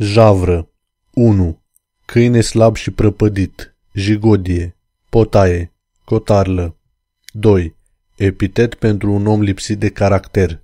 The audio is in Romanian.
Javră 1. Câine slab și prăpădit, jigodie, potaie, cotarlă 2. Epitet pentru un om lipsit de caracter